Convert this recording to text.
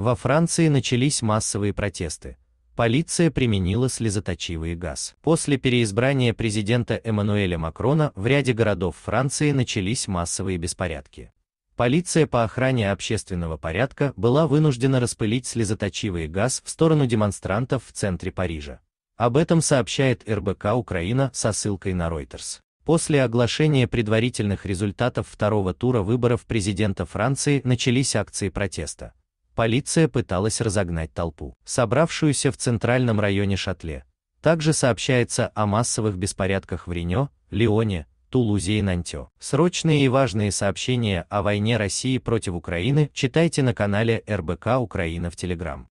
Во Франции начались массовые протесты. Полиция применила слезоточивый газ. После переизбрания президента Эммануэля Макрона в ряде городов Франции начались массовые беспорядки. Полиция по охране общественного порядка была вынуждена распылить слезоточивый газ в сторону демонстрантов в центре Парижа. Об этом сообщает РБК Украина со ссылкой на Reuters. После оглашения предварительных результатов второго тура выборов президента Франции начались акции протеста. Полиция пыталась разогнать толпу, собравшуюся в центральном районе Шатле. Также сообщается о массовых беспорядках в Рене, Лионе, Тулузе и Нантё. Срочные и важные сообщения о войне России против Украины читайте на канале РБК Украина в Телеграм.